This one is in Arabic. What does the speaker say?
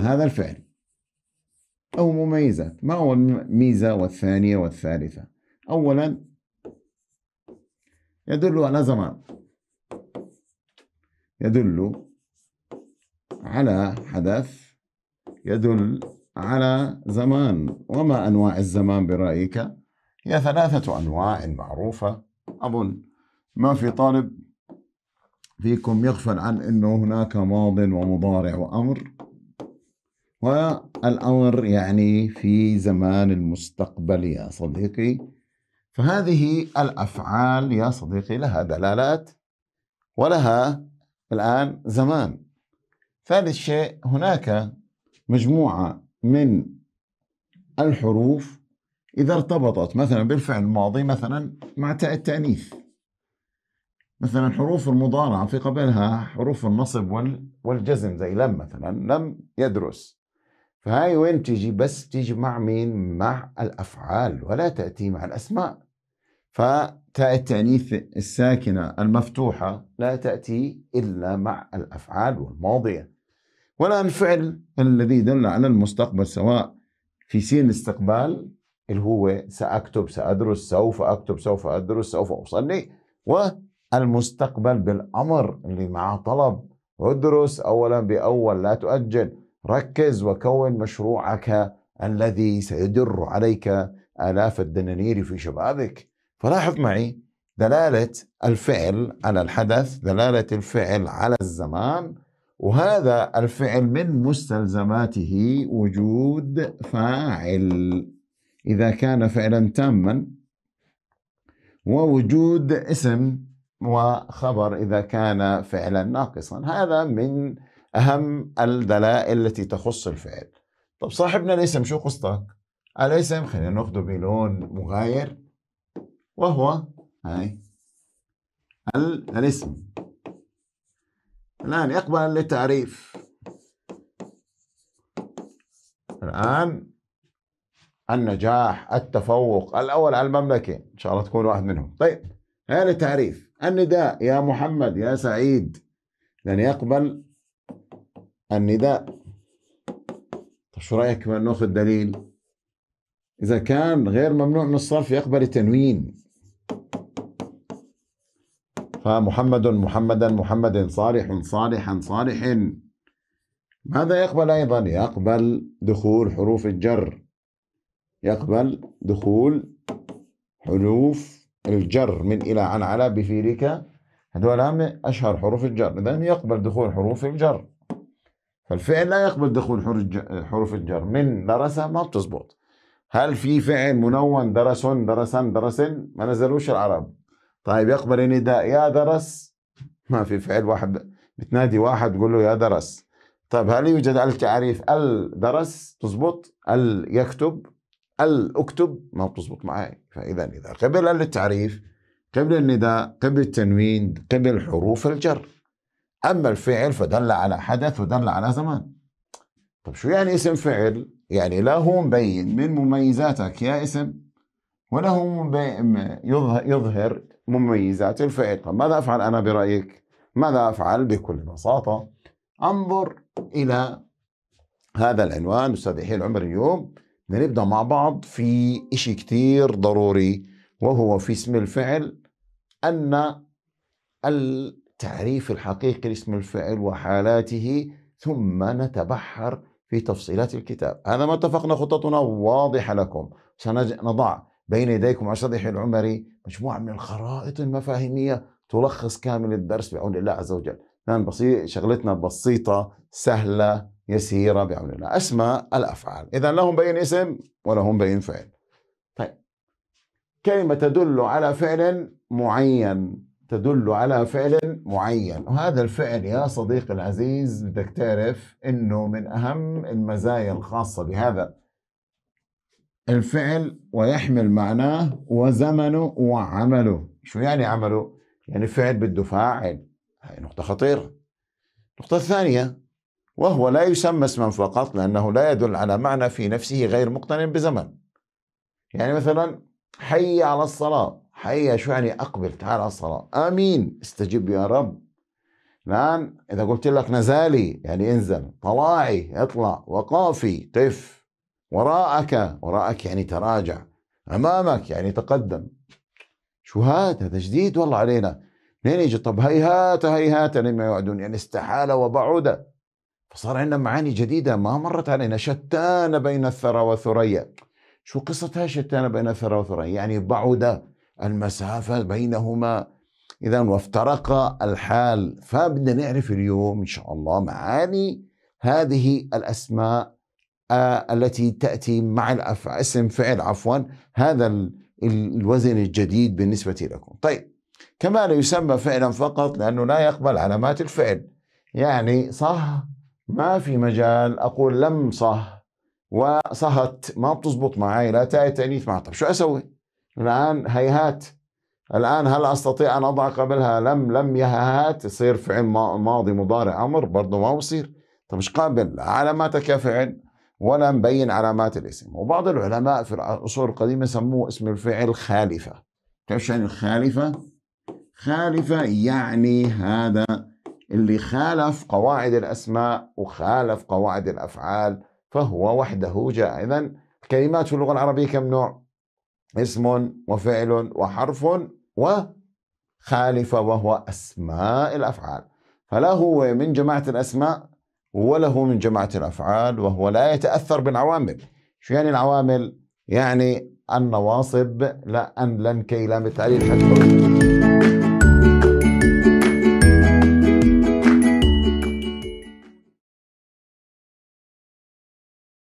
هذا الفعل أو مميزات ما هو الميزة والثانية والثالثة أولا يدل على زمان يدل على حدث يدل على زمان وما أنواع الزمان برأيك هي ثلاثة أنواع معروفة أظن ما في طالب فيكم يغفل عن أنه هناك ماض ومضارع وأمر والأمر يعني في زمان المستقبل يا صديقي فهذه الأفعال يا صديقي لها دلالات ولها الآن زمان ثالث شيء هناك مجموعة من الحروف إذا ارتبطت مثلا بالفعل الماضي مثلا مع تاء التأنيث مثلا حروف المضارعة في قبلها حروف النصب والجزم زي لم مثلا لم يدرس فهاي وين تيجي بس تيجي مع مين مع الأفعال ولا تأتي مع الأسماء فتاء التأنيث الساكنة المفتوحة لا تأتي إلا مع الأفعال والماضية ولا الفعل الذي دل على المستقبل سواء في سين استقبال اللي هو سأكتب سأدرس سوف أكتب سوف أدرس سوف أصلي والمستقبل بالأمر اللي معه طلب ادرس أولا بأول لا تؤجل ركز وكون مشروعك الذي سيدر عليك آلاف الدنانير في شبابك فلاحظ معي دلالة الفعل على الحدث دلالة الفعل على الزمان وهذا الفعل من مستلزماته وجود فاعل إذا كان فعلا تاما ووجود اسم وخبر إذا كان فعلا ناقصا هذا من أهم الدلائل التي تخص الفعل طب صاحبنا الاسم شو قصتك؟ الاسم خلينا ناخذه بلون مغاير وهو هاي الاسم الآن يقبل للتعريف الآن النجاح التفوق الأول على المملكة إن شاء الله تكون واحد منهم طيب هذا التعريف النداء يا محمد يا سعيد لن يقبل النداء طيب شو رأيك كمان ناخذ دليل إذا كان غير ممنوع من الصرف يقبل التنوين فمحمد محمدا محمد صالح صالحا صالح ماذا يقبل أيضا يقبل دخول حروف الجر يقبل دخول حروف الجر من إلى عن على بفيريكا هذول هم أشهر حروف الجر إذا يقبل دخول حروف الجر فالفعل لا يقبل دخول حروف الجر من درسه ما بتزبط هل في فعل منون درس درسا درس ما نزلوش العرب طيب يقبل النداء يا درس ما في فعل واحد بتنادي واحد تقول له يا درس طيب هل يوجد التعريف الدرس تزبط ال يكتب الاكتب ما بتزبط معي فاذا اذا قبل التعريف قبل النداء قبل التنوين قبل حروف الجر اما الفعل فدل على حدث ودل على زمان طب شو يعني اسم فعل يعني لا هو مبين من مميزاتك يا اسم ولا هو يظهر, يظهر مميزات الفعل طب ماذا افعل انا برايك ماذا افعل بكل بساطه انظر الى هذا العنوان استاذ يحيى العمر اليوم نبدأ مع بعض في إشي كتير ضروري وهو في اسم الفعل أن التعريف الحقيقي لاسم الفعل وحالاته ثم نتبحر في تفصيلات الكتاب هذا ما اتفقنا خطتنا واضحة لكم سنضع بين يديكم على سطح العمري مجموعة من الخرائط المفاهيمية تلخص كامل الدرس بعون الله عز وجل الآن نعم، بسيط شغلتنا بسيطة سهلة يسيرة بعون الله أسماء الأفعال إذا لهم بين اسم ولهم بين فعل طيب كلمة تدل على فعل معين تدل على فعل معين وهذا الفعل يا صديقي العزيز بدك تعرف انه من اهم المزايا الخاصه بهذا الفعل ويحمل معناه وزمنه وعمله شو يعني عمله يعني فعل بده فاعل هاي نقطه خطيره النقطه الثانيه وهو لا يسمى اسما فقط لأنه لا يدل على معنى في نفسه غير مقترن بزمن يعني مثلا حي على الصلاة حي شو يعني أقبل تعال على الصلاة آمين استجب يا رب الآن إذا قلت لك نزالي يعني انزل طلاعي اطلع وقافي قف وراءك وراءك يعني تراجع أمامك يعني تقدم شو هذا هذا جديد والله علينا منين يجي طب هيهات هيهات لما يوعدون يعني استحال وبعد فصار عندنا معاني جديدة ما مرت علينا شتان بين الثرى والثريا شو قصتها شتان بين الثرى والثريا يعني بعد المسافة بينهما إذا وافترق الحال فبدنا نعرف اليوم إن شاء الله معاني هذه الأسماء آه، التي تأتي مع الأف... اسم فعل عفوا هذا الوزن الجديد بالنسبة لكم طيب كما لا يسمى فعلا فقط لأنه لا يقبل علامات الفعل يعني صح ما في مجال اقول لم صه وصهت ما بتزبط معي لا تاء تانيث ما طب شو اسوي؟ الان هيهات الان هل استطيع ان اضع قبلها لم لم يهات يصير فعل ماضي مضارع امر برضه ما بصير طب مش قابل يا كفعل ولا مبين علامات الاسم وبعض العلماء في العصور القديمه سموه اسم الفعل خالفه تعرف شو يعني الخالفه؟ خالفه يعني هذا اللي خالف قواعد الأسماء وخالف قواعد الأفعال فهو وحده جاء إذا كلمات في اللغة العربية كم نوع اسم وفعل وحرف وخالف وهو أسماء الأفعال فلا هو من جماعة الأسماء ولا هو من جماعة الأفعال وهو لا يتأثر بالعوامل شو يعني العوامل؟ يعني النواصب لا لن كي لا متعليل حتى